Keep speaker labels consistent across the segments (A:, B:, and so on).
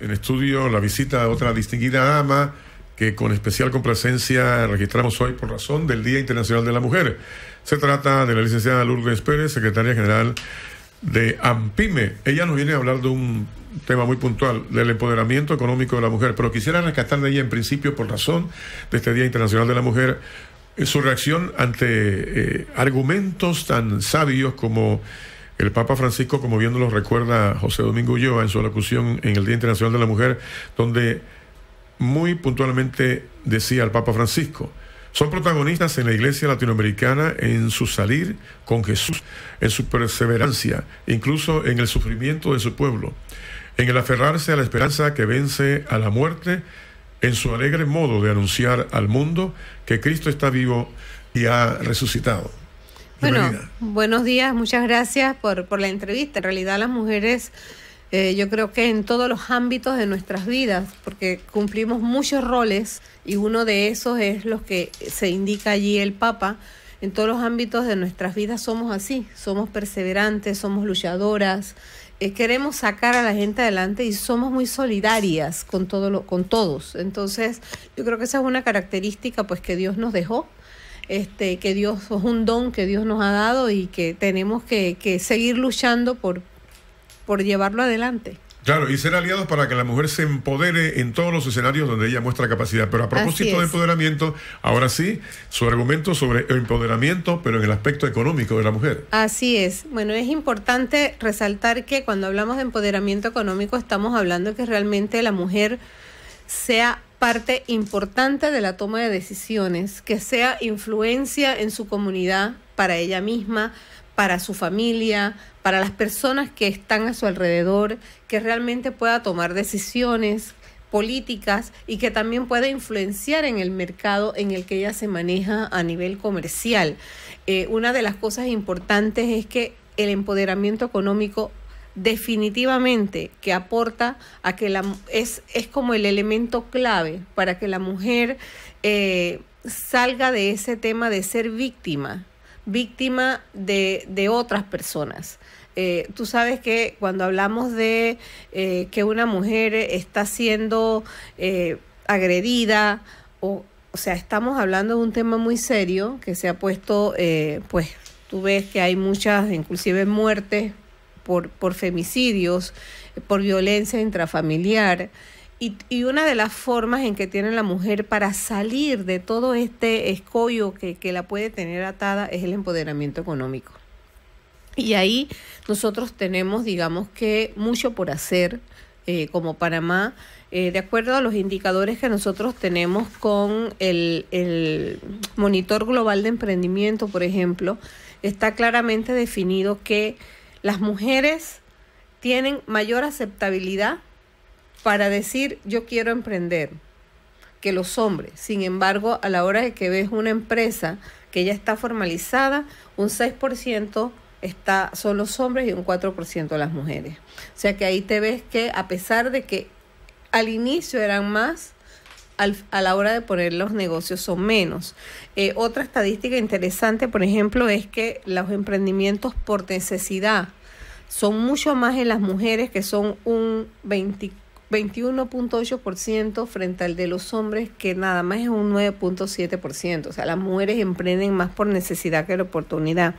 A: en estudio la visita de otra distinguida dama que con especial complacencia registramos hoy por razón del Día Internacional de la Mujer. Se trata de la licenciada Lourdes Pérez, secretaria general de AMPIME. Ella nos viene a hablar de un tema muy puntual, del empoderamiento económico de la mujer, pero quisiera rescatar de ella en principio, por razón de este Día Internacional de la Mujer, eh, su reacción ante eh, argumentos tan sabios como el Papa Francisco, como bien lo recuerda José Domingo Ulloa en su locución en el Día Internacional de la Mujer, donde muy puntualmente decía el Papa Francisco, son protagonistas en la iglesia latinoamericana en su salir con Jesús, en su perseverancia, incluso en el sufrimiento de su pueblo, en el aferrarse a la esperanza que vence a la muerte, en su alegre modo de anunciar al mundo que Cristo está vivo y ha resucitado. Bueno,
B: buenos días, muchas gracias por, por la entrevista. En realidad las mujeres... Eh, yo creo que en todos los ámbitos de nuestras vidas, porque cumplimos muchos roles y uno de esos es los que se indica allí el Papa. En todos los ámbitos de nuestras vidas somos así, somos perseverantes, somos luchadoras, eh, queremos sacar a la gente adelante y somos muy solidarias con, todo con todos. Entonces, yo creo que esa es una característica pues que Dios nos dejó este, que Dios es un don que Dios nos ha dado y que tenemos que, seguir luchando por, por llevarlo adelante.
A: Claro, y ser aliados para que la mujer se empodere en todos los escenarios donde ella muestra capacidad. Pero a propósito de empoderamiento, ahora sí, su argumento sobre el empoderamiento, pero en el aspecto económico de la mujer.
B: Así es. Bueno, es importante resaltar que cuando hablamos de empoderamiento económico estamos hablando que realmente la mujer sea parte importante de la toma de decisiones, que sea influencia en su comunidad, para ella misma, para su familia, para las personas que están a su alrededor, que realmente pueda tomar decisiones políticas y que también pueda influenciar en el mercado en el que ella se maneja a nivel comercial. Eh, una de las cosas importantes es que el empoderamiento económico definitivamente que aporta a que la es, es como el elemento clave para que la mujer eh, salga de ese tema de ser víctima, víctima de, de otras personas. Eh, tú sabes que cuando hablamos de eh, que una mujer está siendo agredida o o sea, estamos hablando de un tema muy serio que se ha puesto, pues tú ves que hay muchas, inclusive muertes por, femicidios, por violencia intrafamiliar. Y, una de las formas en que tiene la mujer para salir de todo este escollo que, la puede tener atada es el empoderamiento económico. Y ahí nosotros tenemos, digamos que, mucho por hacer eh, como Panamá, eh, de acuerdo a los indicadores que nosotros tenemos con el monitor global de emprendimiento, por ejemplo, está claramente definido que las mujeres tienen mayor aceptabilidad para decir yo quiero emprender que los hombres. Sin embargo, a la hora de que ves una empresa que ya está formalizada, un 6% está, son los hombres y un 4% las mujeres. O sea que ahí te ves que a pesar de que al inicio eran más, a la hora de poner los negocios son menos. Eh, otra estadística interesante, por ejemplo, es que los emprendimientos por necesidad son mucho más en las mujeres, que son un 21.8% frente al de los hombres, que nada más es un 9.7%. O sea, las mujeres emprenden más por necesidad que por oportunidad.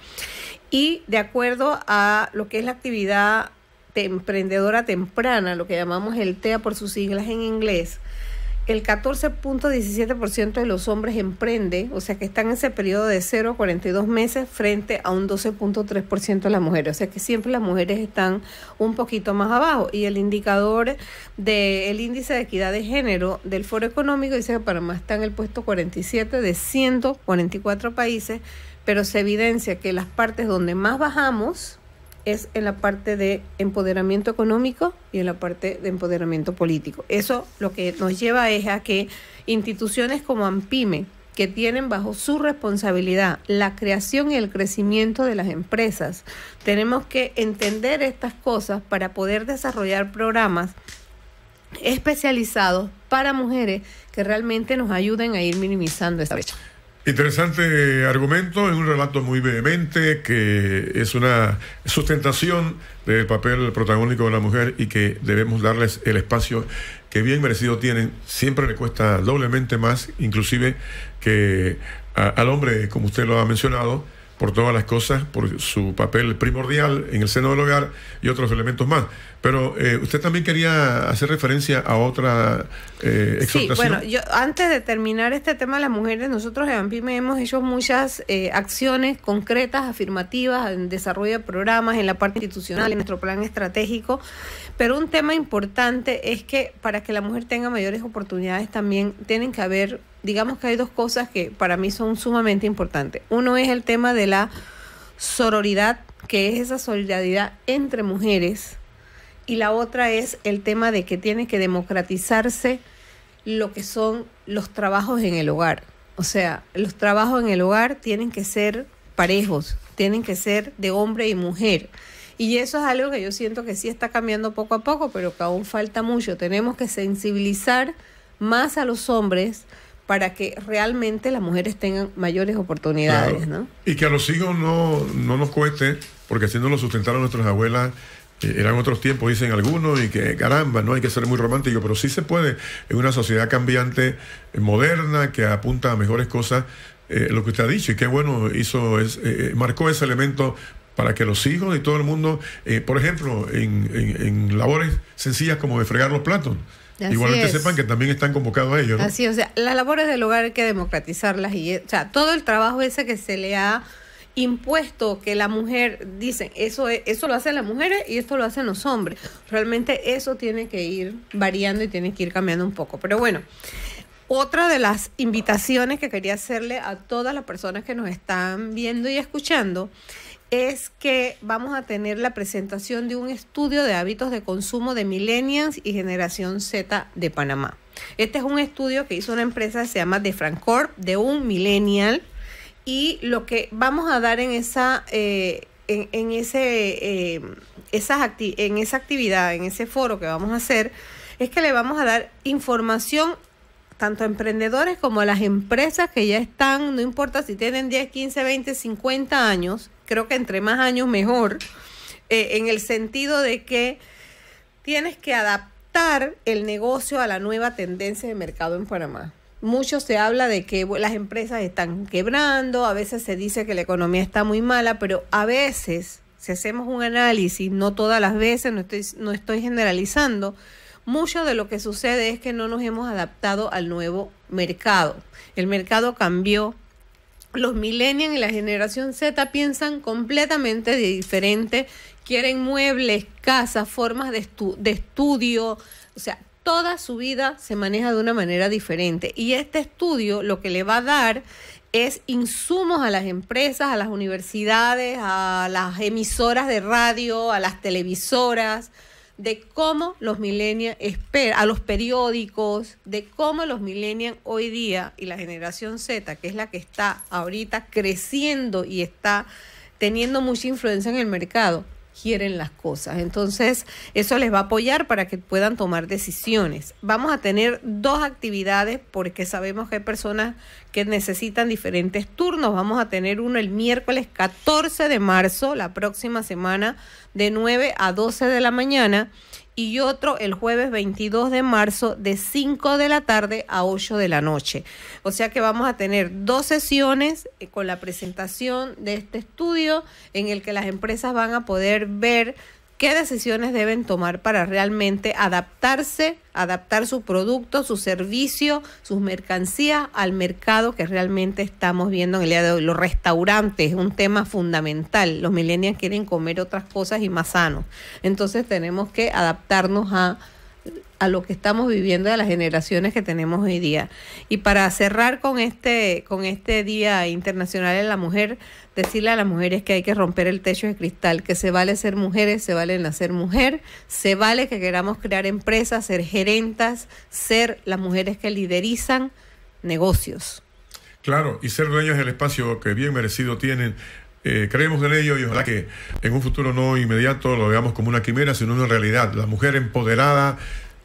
B: Y de acuerdo a lo que es la actividad emprendedora temprana, lo que llamamos el TEA por sus siglas en inglés, el 14.17% de los hombres emprende, o sea que están en ese periodo de 0 a 42 meses frente a un 12.3% de las mujeres, o sea que siempre las mujeres están un poquito más abajo. Y el indicador del índice de equidad de género del Foro Económico dice que Panamá está en el puesto 47 de 144 países, pero se evidencia que las partes donde más bajamos, es en la parte de empoderamiento económico y en la parte de empoderamiento político. Eso lo que nos lleva es a que instituciones como AMPIME, que tienen bajo su responsabilidad la creación y el crecimiento de las empresas, tenemos que entender estas cosas para poder desarrollar programas especializados para mujeres que realmente nos ayuden a ir minimizando esta brecha.
A: Interesante argumento, es un relato muy vehemente que es una sustentación del papel protagónico de la mujer y que debemos darles el espacio que bien merecido tienen. Siempre le cuesta doblemente más, inclusive que al hombre, como usted lo ha mencionado, por todas las cosas, por su papel primordial en el seno del hogar y otros elementos más. Pero eh, usted también quería hacer referencia a otra eh, Sí, bueno, yo
B: antes de terminar este tema de las mujeres, nosotros en PYME hemos hecho muchas eh, acciones concretas, afirmativas, en desarrollo de programas, en la parte institucional, en nuestro plan estratégico. Pero un tema importante es que para que la mujer tenga mayores oportunidades también tienen que haber digamos que hay dos cosas que para mí son sumamente importantes. Uno es el tema de la sororidad, que es esa solidaridad entre mujeres, y la otra es el tema de que tiene que democratizarse lo que son los trabajos en el hogar. O sea, los trabajos en el hogar tienen que ser parejos, tienen que ser de hombre y mujer. Y eso es algo que yo siento que sí está cambiando poco a poco, pero que aún falta mucho. Tenemos que sensibilizar más a los hombres para que realmente las mujeres tengan mayores oportunidades, ¿no?
A: Y que a los hijos no, no nos cueste, porque así no lo sustentaron nuestras abuelas eh, eran otros tiempos, dicen algunos, y que caramba, no hay que ser muy romántico, pero sí se puede en una sociedad cambiante, eh, moderna, que apunta a mejores cosas, eh, lo que usted ha dicho, y qué bueno hizo, es, marcó ese elemento para que los hijos y todo el mundo, por ejemplo, en, en labores sencillas como de fregar los platos
B: igual que sepan
A: que también están convocados ellos. ¿no? Así,
B: o sea, las labores del hogar hay que democratizarlas y, o todo el trabajo ese que se le ha impuesto que la mujer, dice, eso, e, eso lo hacen las mujeres y esto lo hacen los hombres. Realmente eso tiene que ir variando y tiene que ir cambiando un poco. Pero bueno, otra de las invitaciones que quería hacerle a todas las personas que nos están viendo y escuchando es que vamos a tener la presentación de un estudio de hábitos de consumo de millennials y generación Z de Panamá. Este es un estudio que hizo una empresa que se llama DeFrancorp, de un millennial, y lo que vamos a dar en esa... Eh, en, ese, eh, en esa actividad, en ese foro que vamos a hacer, es que le vamos a dar información tanto emprendedores como las empresas que ya están, no importa si tienen 10, 15, 20, 50 años, creo que entre más años mejor, eh, en el sentido de que tienes que adaptar el negocio a la nueva tendencia de mercado en Panamá. Mucho se habla de que las empresas están quebrando, a veces se dice que la economía está muy mala, pero a veces, si hacemos un análisis, no todas las veces, no estoy, no estoy generalizando, mucho de lo que sucede es que no nos hemos adaptado al nuevo mercado. El mercado cambió. Los millennials y la generación Z piensan completamente diferente. Quieren muebles, casas, formas de, de estudio. O sea, toda su vida se maneja de una manera diferente. Y este estudio lo que le va a dar es insumos a las empresas, a las universidades, a las emisoras de radio, a las televisoras, de cómo los millennials esperan, a los periódicos, de cómo los millennials hoy día y la generación Z, que es la que está ahorita creciendo y está teniendo mucha influencia en el mercado, quieren las cosas. Entonces, eso les va a apoyar para que puedan tomar decisiones. Vamos a tener dos actividades porque sabemos que hay personas que necesitan diferentes turnos. Vamos a tener uno el miércoles 14 de marzo, la próxima semana, de 9 a 12 de la mañana y otro el jueves 22 de marzo de 5 de la tarde a 8 de la noche. O sea que vamos a tener dos sesiones eh, con la presentación de este estudio en el que las empresas van a poder ver qué decisiones deben tomar para realmente adaptarse, adaptar su producto, su servicio, sus mercancías al mercado que realmente estamos viendo en el día de hoy. Los restaurantes, un tema fundamental. Los millennials quieren comer otras cosas y más sano. Entonces tenemos que adaptarnos a a lo que estamos viviendo de las generaciones que tenemos hoy día. Y para cerrar con este, con este Día Internacional de la Mujer, decirle a las mujeres que hay que romper el techo de cristal, que se vale ser mujeres, se vale nacer mujer, se vale que queramos crear empresas, ser gerentas, ser las mujeres que liderizan negocios.
A: Claro, y ser dueños del espacio que bien merecido tienen. Eh, creemos en ello y ojalá que en un futuro no inmediato lo veamos como una quimera, sino una realidad. La mujer empoderada,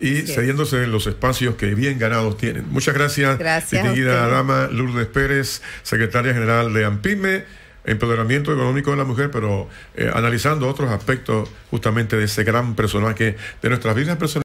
A: y cediéndose en los espacios que bien ganados tienen. Muchas gracias, gracias distinguida dama Lourdes Pérez, secretaria general de AMPIME, Empoderamiento Económico de la Mujer, pero eh, analizando otros aspectos justamente de ese gran personaje de nuestras vidas personales.